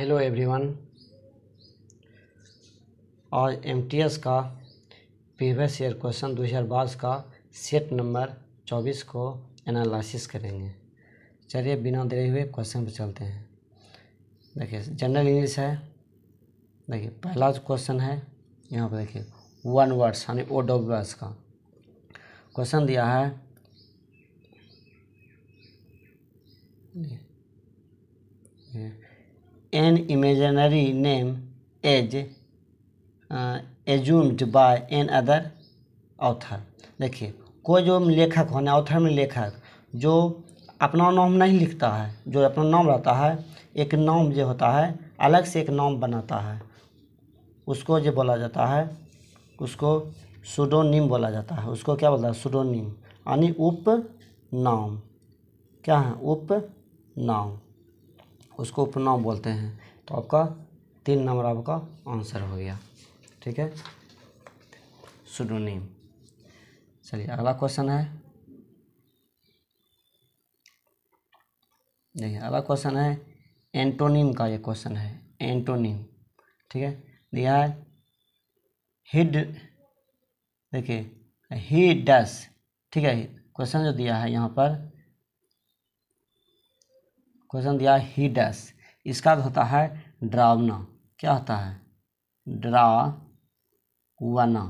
hello everyone आज MTS का previous year question दो हज़ार बाईस का सेट नंबर चौबीस को एनालिसिस करेंगे चलिए बिना देरी हुए क्वेश्चन पर चलते हैं देखिए जनरल इंग्लिश है देखिए पहला क्वेश्चन है यहाँ पर देखिए वन वर्ड्स यानी ओ डब्ल्यू एस का क्वेश्चन दिया है an imaginary name as assumed by another author देखिए कोई जो लेखक होने ऑथर में लेखक जो अपना नाम नहीं लिखता है जो अपना नाम रहता है एक नाम जो होता है अलग से एक नाम बनाता है उसको जो बोला जाता है उसको सुडोनिम बोला जाता है उसको क्या बोलता है सुडोनिम यानी उप नाम क्या है उप नाम उसको उपनाम बोलते हैं तो आपका तीन नंबर आपका आंसर हो गया ठीक है सुडोनीम चलिए अगला क्वेश्चन है देखिए अगला क्वेश्चन है एंटोनिम का ये क्वेश्चन है एंटोनिम ठीक है दिया है हिड देखिए ही डस ठीक है क्वेश्चन जो दिया है यहाँ पर क्वेश्चन दिया ही डैश इसका होता है ड्रावना क्या होता है वना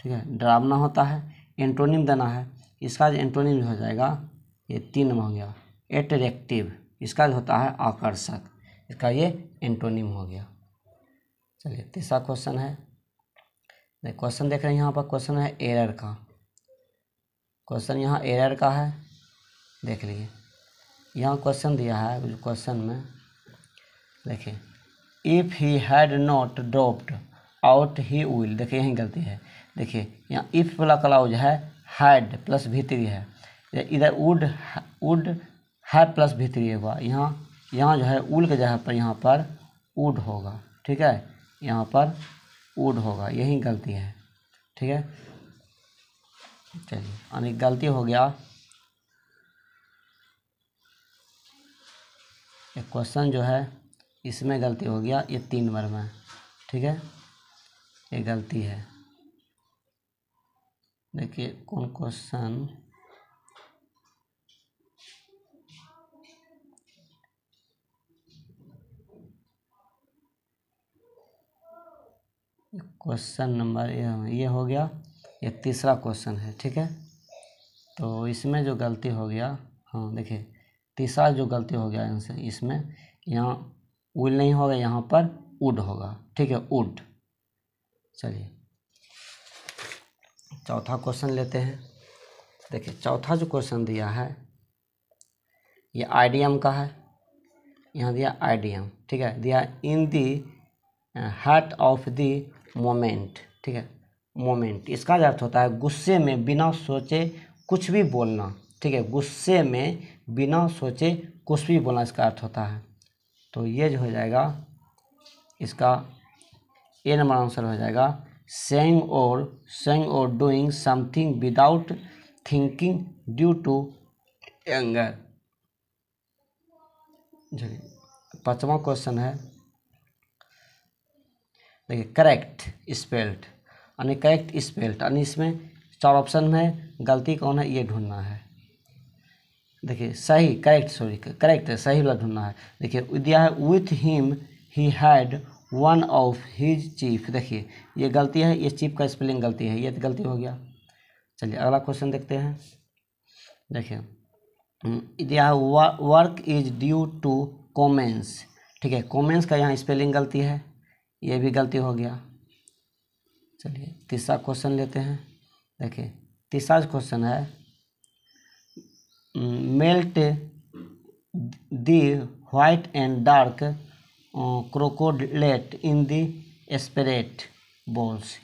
ठीक है ड्रावना होता है एंटोनिम देना है इसका जो एंटोनिम हो जाएगा ये तीन में हो गया एट्रेक्टिव इसका जो होता है आकर्षक इसका ये एंटोनिम हो गया चलिए तीसरा क्वेश्चन है क्वेश्चन देख रहे हैं यहाँ पर क्वेश्चन है एरर का क्वेश्चन यहाँ एरर का है देख लीजिए यहाँ क्वेश्चन दिया है क्वेश्चन में देखिए if he had not dropped out he will देखिए यही गलती है देखिए यहाँ इफ वाला क्लाउज है हैड प्लस भीतरी है इधर वुड वुड है प्लस भीतरी होगा यहाँ यहाँ जो है उल के जगह पर यहाँ पर वुड होगा ठीक है यहाँ पर वुड होगा यही गलती है ठीक है चलिए यानी गलती हो गया ये क्वेश्चन जो है इसमें गलती हो गया ये तीन नंबर में ठीक है ये गलती है देखिए कौन क्वेश्चन क्वेश्चन नंबर ये ये हो गया ये तीसरा क्वेश्चन है ठीक है तो इसमें जो गलती हो गया हाँ देखिए तीसरा जो गलती हो गया इनसे इसमें यहाँ उल नहीं होगा यहाँ पर उड होगा ठीक है उड चलिए चौथा क्वेश्चन लेते हैं देखिए चौथा जो क्वेश्चन दिया है ये आईडीएम का है यहाँ दिया आईडीएम ठीक है दिया in the heart of the moment ठीक है मोमेंट इसका अर्थ होता है गुस्से में बिना सोचे कुछ भी बोलना ठीक है गुस्से में बिना सोचे कुछ भी बोलना इसका अर्थ होता है तो ये जो हो जाएगा इसका ए नंबर आंसर हो जाएगा सेंग और सेंग और doing something without thinking due to anger चलिए पाँचवा क्वेश्चन है देखिए करेक्ट स्पेल्ट यानी करेक्ट स्पेल्ट यानी इसमें चार ऑप्शन में गलती कौन है ये ढूंढना है देखिए सही करेक्ट सॉरी करेक्ट है सही वाला ढूंढना है देखिए दिया है with him he had one of his chief देखिए ये गलती है ये चीफ का स्पेलिंग गलती है ये तो गलती हो गया चलिए अगला क्वेश्चन देखते हैं देखिए दिया है work is due to commence ठीक है कॉमेंस का यहाँ स्पेलिंग गलती है ये भी गलती हो गया चलिए तीसरा क्वेश्चन लेते हैं देखिए तीसरा क्वेश्चन है melt the white and dark chocolate in the the uh, spirit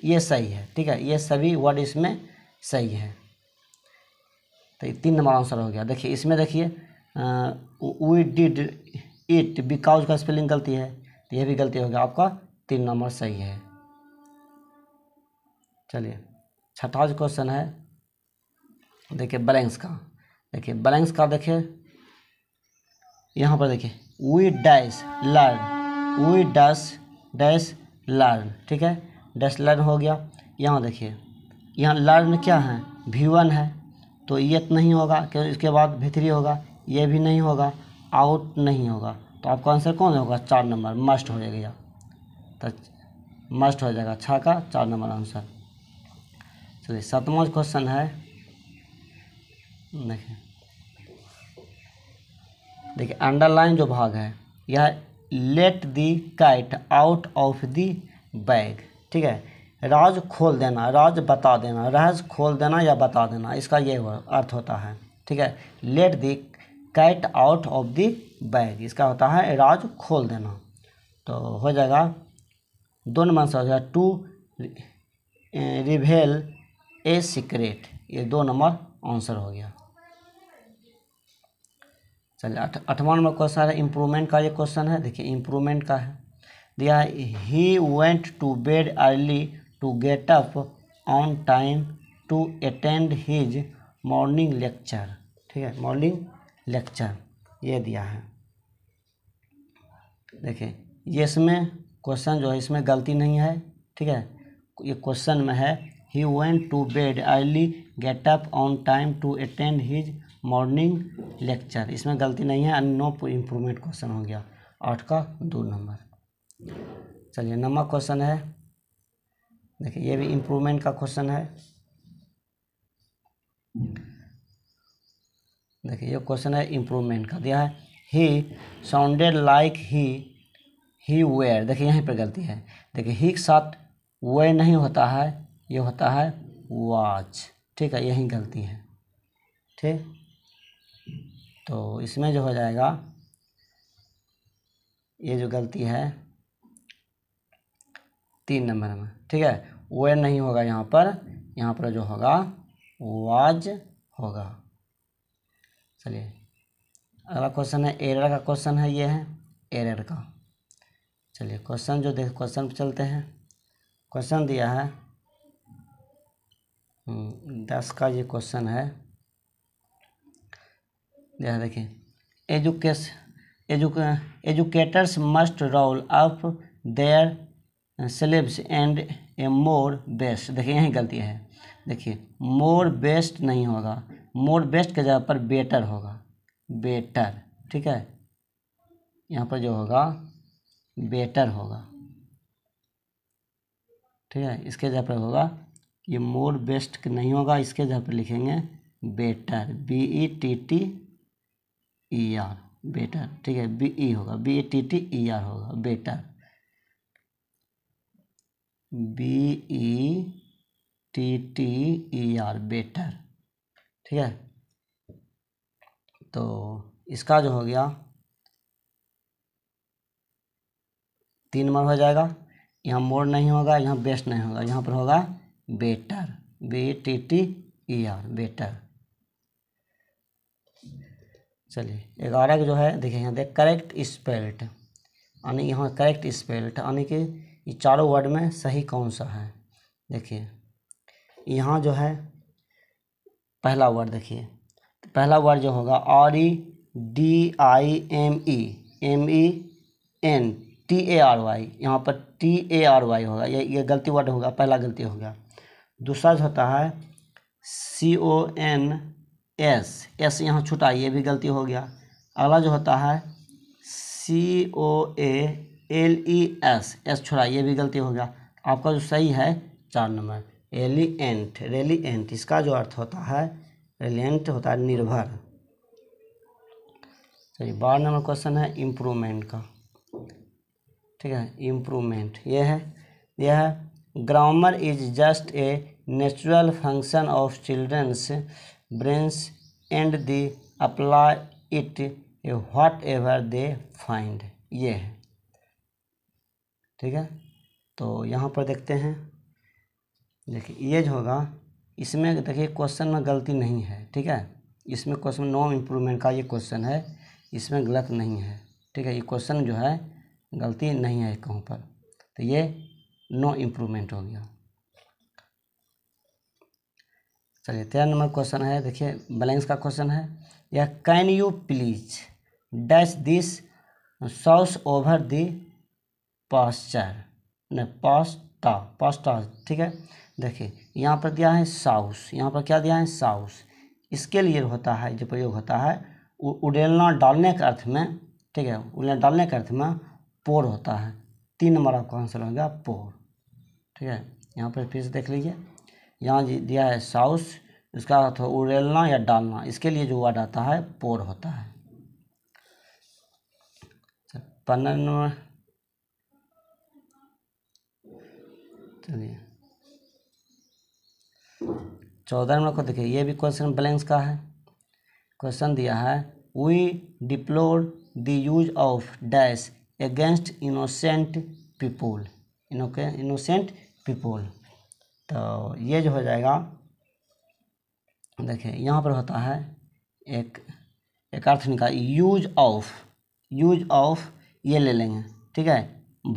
ये सही है ठीक है ये सभी वर्ड इसमें सही है तो तीन नंबर आंसर हो गया देखिए इसमें देखिए वी डिड इट बिकाउज का स्पेलिंग गलती है तो यह भी गलती हो गया आपका तीन नंबर सही है चलिए छठा क्वेश्चन है देखिए ब्लैंक्स का देखिए बैलेंस का देखिए यहाँ पर देखिए we dash learn we dash dash learn ठीक है डैश लर्न हो गया यहाँ देखिए यहाँ लर्न क्या है वी वन है तो ये तो नहीं होगा क्योंकि इसके बाद भीतरी होगा ये भी नहीं होगा आउट नहीं होगा तो आपका आंसर कौन होगा चार नंबर मस्ट हो जाएगा तो मस्ट हो जाएगा छः का चार नंबर आंसर चलिए सातवां क्वेश्चन है देखिए देखिए अंडरलाइन जो भाग है यह let the kite out of the bag ठीक है राज खोल देना राज बता देना रहस्य खोल देना या बता देना इसका ये अर्थ होता है ठीक है let the cat out of the bag इसका होता है राज खोल देना तो हो जाएगा दो नंबर आंसर हो जाएगा टू रिवेल ए सीक्रेट ये दो नंबर आंसर हो गया चलिए अठवा नंबर क्वेश्चन है इम्प्रूवमेंट का ये क्वेश्चन है देखिए इम्प्रूवमेंट का है दिया he went to bed early to get up on time to attend his morning lecture ठीक है मॉर्निंग लेक्चर ये दिया है देखिए ये इसमें क्वेश्चन जो है इसमें गलती नहीं है ठीक है ये क्वेश्चन में है he went to bed early get up on time to attend his morning lecture इसमें गलती नहीं है नो इम्प्रूवमेंट क्वेश्चन हो गया आठ का दो नंबर चलिए नंबर क्वेश्चन है देखिए ये भी इम्प्रूवमेंट का क्वेश्चन है देखिए ये क्वेश्चन है इम्प्रूवमेंट का दिया है he sounded like he he were देखिए यहीं पर गलती है देखिए ही के साथ वे नहीं होता है ये होता है वॉच ठीक है यही गलती है ठीक तो इसमें जो हो जाएगा ये जो गलती है तीन नंबर में ठीक है वे नहीं होगा यहाँ पर यहाँ पर जो होगा वाज होगा चलिए अगला क्वेश्चन है एरर का क्वेश्चन है ये है एरर का चलिए क्वेश्चन जो देख क्वेश्चन चलते हैं क्वेश्चन दिया है हम्म, दस का ये क्वेश्चन है देखिए एजुकेश एजुक educators must roll up their syllabus and a more best देखिए यही गलती है देखिए मोर बेस्ट नहीं होगा मोर बेस्ट के जगह पर बेटर होगा बेटर ठीक है यहाँ पर जो होगा बेटर होगा ठीक है इसके जगह पर होगा ये मोर बेस्ट नहीं होगा इसके जगह पर लिखेंगे better B E e T T E e R better ठीक है बी ई e होगा B E T T E R होगा better B E T T E R better ठीक है तो इसका जो हो गया तीन नंबर हो जाएगा यहाँ मोड़ नहीं होगा यहाँ बेस्ट नहीं होगा यहाँ पर होगा better B T T E R better चलिए ग्यारह के जो है देखिए यहाँ देख करेक्ट स्पेल्ट यानी यहाँ करेक्ट स्पेल्ट यानी कि ये चारों वर्ड में सही कौन सा है देखिए यहाँ जो है पहला वर्ड देखिए पहला वर्ड जो होगा R E D I M E M E N T A R Y यहाँ पर टी ए आर वाई होगा ये ये गलती वर्ड होगा पहला गलती होगा दूसरा जो होता है C O N S S यहाँ छुटा ये भी गलती हो गया अगला जो होता है C O A L E S S छुड़ा ये भी गलती हो गया आपका जो सही है चार नंबर रेलिएंट रेलिएंट इसका जो अर्थ होता है रेलिएंट होता है निर्भर चलिए बारह नंबर क्वेश्चन है इम्प्रूवमेंट का ठीक है इम्प्रूवमेंट ये है यह है grammar is just a natural function of children's brains and the apply it whatever they find ये है ठीक है तो यहाँ पर देखते हैं देखिए ये जो होगा इसमें देखिए क्वेश्चन में गलती नहीं है ठीक है इसमें क्वेश्चन नो इम्प्रूवमेंट का ये क्वेश्चन है इसमें गलत नहीं है ठीक है ये क्वेश्चन जो है गलती नहीं है कहूँ पर तो ये नो इम्प्रूवमेंट हो गया चलिए तेरह नंबर क्वेश्चन है देखिए बैलेंस का क्वेश्चन है या can you please dash this sauce over the posture नहीं पॉस्टा पॉस्टा ठीक है देखिए यहाँ पर दिया है साउस यहाँ पर क्या दिया है साउस इसके लिए होता है जो प्रयोग होता है उडेलना डालने के अर्थ में ठीक है उडेलना डालने के अर्थ में पोर होता है तीन नंबर आपका आंसर हो गया पोर ठीक है यहाँ पर फिर से देख लीजिए यहाँ दिया है साउस इसका अर्थ हो उड़ेलना या डालना इसके लिए जो वर्ड आता है पोर होता है पन्ना नंबर चलिए चौदह नंबर को देखिए ये भी क्वेश्चन बैलेंस का है क्वेश्चन दिया है we deplore the use of dash against innocent people innocent people तो ये जो हो जाएगा देखिए यहाँ पर होता है एक एक अर्थ निकाल यूज ऑफ यूज ऑफ ये ले लेंगे ठीक है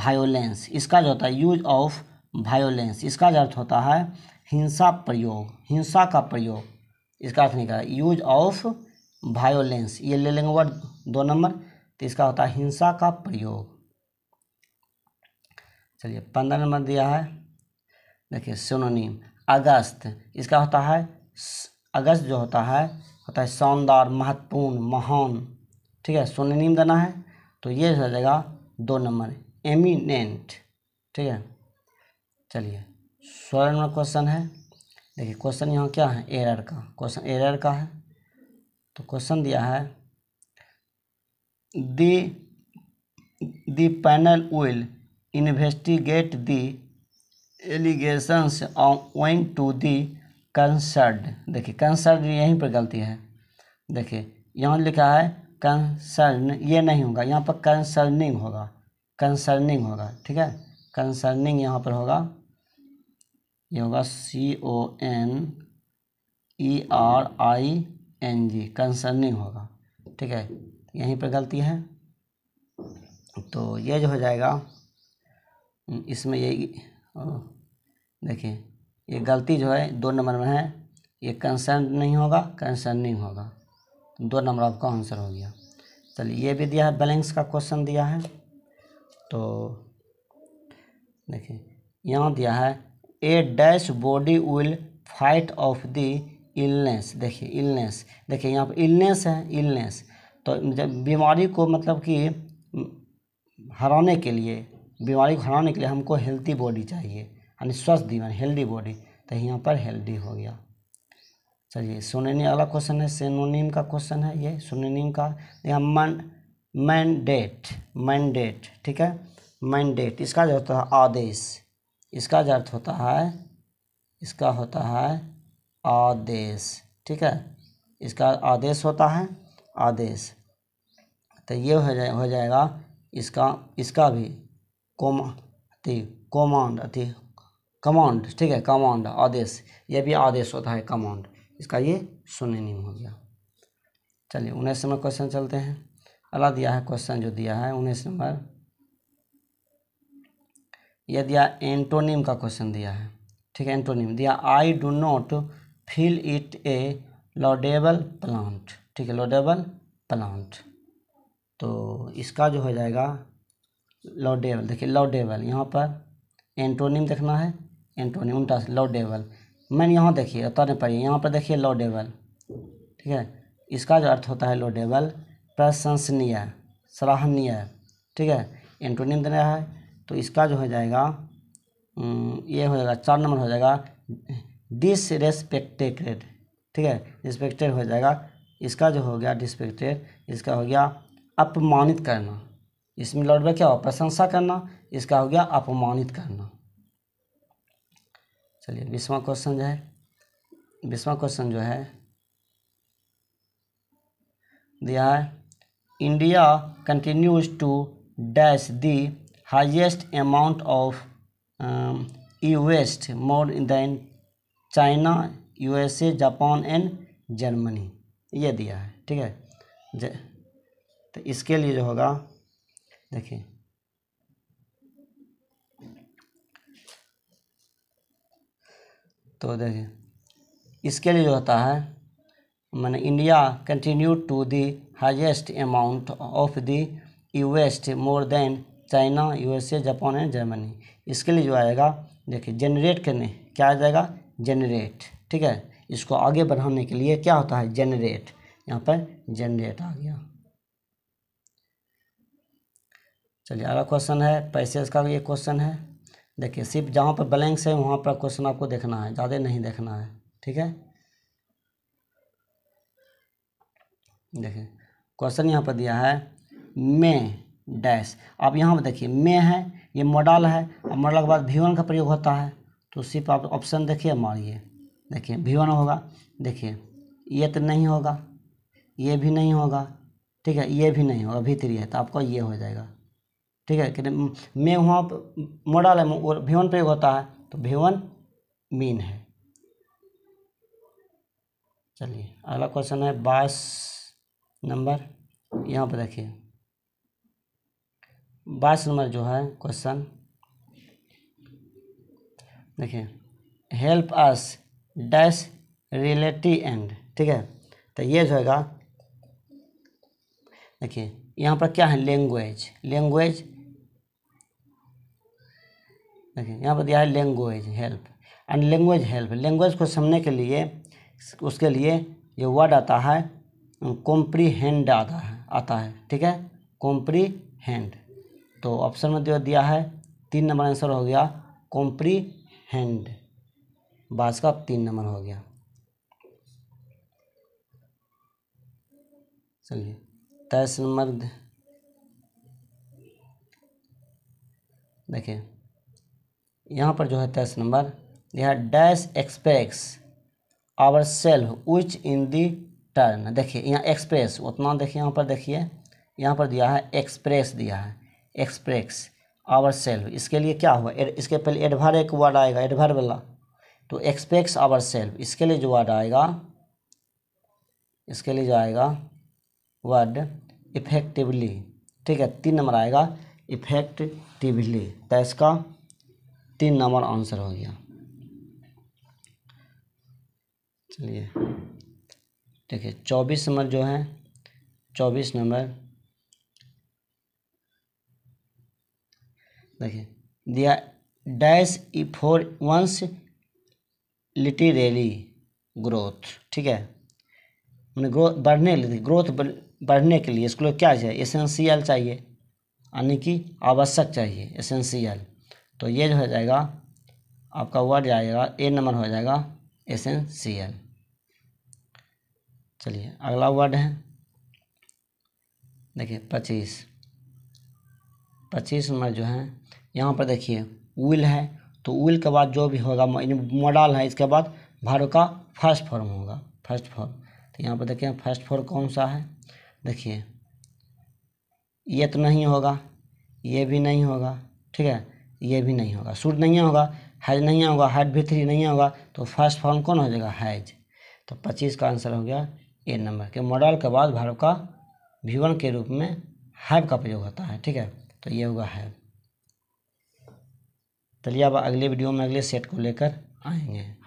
वायोलेंस इसका जो होता है यूज ऑफ वायोलेंस इसका जो अर्थ होता है हिंसा प्रयोग हिंसा का प्रयोग इसका अर्थ निकाल यूज ऑफ वायोलेंस ये ले लेंगे वर्ड दो नंबर तो इसका होता है हिंसा का प्रयोग चलिए पंद्रह नंबर दिया है देखिए सोनोनीम अगस्त इसका होता है अगस्त जो होता है होता है शानदार महत्वपूर्ण महान ठीक है सोनोनीम देना है तो ये हो जाएगा दो नंबर एमिनेंट ठीक है चलिए सोलह नंबर क्वेश्चन है देखिए क्वेश्चन यहाँ क्या है एरर का क्वेश्चन एरर का है तो क्वेश्चन दिया है the the panel will investigate the allegations owing to the concerned देखिए कंसर्ड यहीं पर गलती है देखिए यहाँ लिखा है कंसर्न ये नहीं होगा यहाँ पर कंसर्निंग होगा कंसर्निंग होगा ठीक है कंसर्निंग यहाँ पर होगा ये होगा C O N E R I N G concerning होगा ठीक है यहीं पर गलती है तो ये जो हो जाएगा इसमें यही देखिए ये गलती जो है दो नंबर में है ये कंसर्न नहीं होगा कंसर्न नहीं होगा दो नंबर आपका आंसर हो गया चलिए ये भी दिया है बैलेंस का क्वेश्चन दिया है तो देखिए यहाँ दिया है a dash body will fight off the illness देखिए इलनेस देखिए यहाँ पर इलनेस है इलनेस तो जब बीमारी को मतलब कि हराने के लिए बीमारी को हराने के लिए हमको हेल्थी बॉडी चाहिए यानी स्वस्थ जीवन हेल्दी बॉडी तो यहाँ पर हेल्दी हो गया चलिए सुनने अगला क्वेश्चन है सेनोनिम का क्वेश्चन है ये सुनोनिम का यहाँ मन मैंडेट मैंडेट ठीक है मैंडेट इसका जो होता है आदेश इसका जो अर्थ होता है इसका होता है आदेश ठीक है इसका आदेश होता है आदेश तो ये हो जाए हो जाएगा इसका इसका भी कोमा अति कोमांड अति कमांड ठीक है कमांड आदेश यह भी आदेश होता है कमांड इसका ये सुनिम हो गया चलिए उन्नीस नंबर क्वेश्चन चलते हैं अला दिया है क्वेश्चन जो दिया है उन्नीस नंबर यह दिया एंटोनिम का क्वेश्चन दिया है ठीक है एंटोनिम दिया I do not feel it a laudable plant ठीक है लॉडेबल प्लांट तो इसका जो हो जाएगा लॉडेबल देखिए लॉडेबल यहाँ पर एंटोनिम देखना है एंटोनी उनटा लॉडेबल मैंने यहाँ देखिए उतरने पड़िए यहाँ पर देखिए लॉडेबल ठीक है इसका जो अर्थ होता है लॉडेबल प्रशंसनीय सराहनीय ठीक है एंटोनियम रहा है तो इसका जो हो जाएगा ये हो जाएगा चार नंबर हो जाएगा डिसरेस्पेक्टेड ठीक है रिस्पेक्टेड हो जाएगा इसका जो हो गया डिस्पेक्टेड इसका हो गया अपमानित करना इसमें लौट क्या हो प्रशंसा करना इसका हो गया अपमानित करना चलिए बीसवा क्वेश्चन जो है बीसवा क्वेश्चन जो है दिया है India continues to dash the highest amount of e waste more than China USA Japan and Germany ये दिया है ठीक है तो इसके लिए जो होगा देखिए तो देखिए इसके लिए जो होता है मैंने India continue to the highest amount of the e waste more than China USA Japan and Germany इसके लिए जो आएगा देखिए जनरेट करने क्या आ जाएगा जनरेट ठीक है इसको आगे बढ़ाने के लिए क्या होता है जनरेट यहाँ पर जनरेट आ गया चलिए अगला क्वेश्चन है पैसे का ये क्वेश्चन है देखिए सिर्फ जहाँ पर ब्लैंक्स है वहाँ पर क्वेश्चन आपको देखना है ज़्यादा नहीं देखना है ठीक है देखिए क्वेश्चन यहाँ पर दिया है मे डैश आप यहाँ पर देखिए मे है ये मॉडल है और मॉडल के बाद वी का प्रयोग होता है तो सिर्फ आप ऑप्शन देखिए मारिए देखिए वी होगा देखिए ये तो नहीं होगा ये भी नहीं होगा ठीक है ये भी नहीं होगा भी है तो आपका ये हो जाएगा ठीक है कहते मैं वहाँ पर है और भेवन प्रयोग होता है तो भेवन मीन है चलिए अगला क्वेश्चन है बाईस नंबर यहाँ पर देखिए बाईस नंबर जो है क्वेश्चन देखिए help us dash relative and ठीक है तो ये जो है देखिए यहाँ पर क्या है लैंग्वेज लैंग्वेज देखिए यहाँ पर दिया है language help and language help language को समझने के लिए उसके लिए जो वर्ड आता है कॉम्प्रीहेंड आता है आता है ठीक है कॉम्प्रीहेंड तो ऑप्शन में जो दिया है तीन नंबर आंसर हो गया कॉम्प्रीहेंड बास का तीन नंबर हो गया चलिए तेईस नंबर देखिए यहाँ पर जो है तेईस नंबर यहाँ dash express our self which in the turn देखिए यहाँ एक्सप्रेस उतना देखिए यहाँ पर देखिए यहाँ पर दिया है एक्सप्रेस दिया है एक्सप्रेस आवर सेल्फ इसके लिए क्या हुआ इसके पहले एडभर एक वर्ड आएगा एडभर वाला तो एक्सप्रेस आवर सेल्फ इसके लिए जो वर्ड आएगा इसके लिए जो आएगा वर्ड इफेक्टिवली ठीक है तीन नंबर आएगा इफेक्टिवली तो इसका तीन नंबर आंसर हो गया चलिए देखिए चौबीस नंबर जो है चौबीस नंबर देखिए दिया dash e for once literally growth ठीक है मैंने ग्रोथ बढ़ने ग्रोथ बढ़ने के लिए इसको क्या चाहिए एसेंशियल चाहिए यानी कि आवश्यक चाहिए एसेंशियल तो ये जो हो जाएगा आपका वर्ड जाएगा ए नंबर हो जाएगा एस एन सी एल चलिए अगला वर्ड है देखिए पच्चीस पच्चीस नंबर जो है यहाँ पर देखिए विल है तो विल के बाद जो भी होगा मॉडल है इसके बाद भार्व का फर्स्ट फॉर्म होगा फर्स्ट फॉर्म तो यहाँ पर देखिए फर्स्ट फॉर्म कौन सा है देखिए ये तो नहीं होगा ये भी नहीं होगा ठीक है ये भी नहीं होगा सूट नहीं होगा हैज नहीं होगा हाइट भी थ्री नहीं होगा तो फर्स्ट फॉर्म कौन हो जाएगा हैज तो पच्चीस का आंसर हो गया ए नंबर के मॉडल के बाद भारत का भीवन के रूप में हैव का प्रयोग होता है ठीक है तो ये होगा हैव चलिए अब अगले वीडियो में अगले सेट को लेकर आएंगे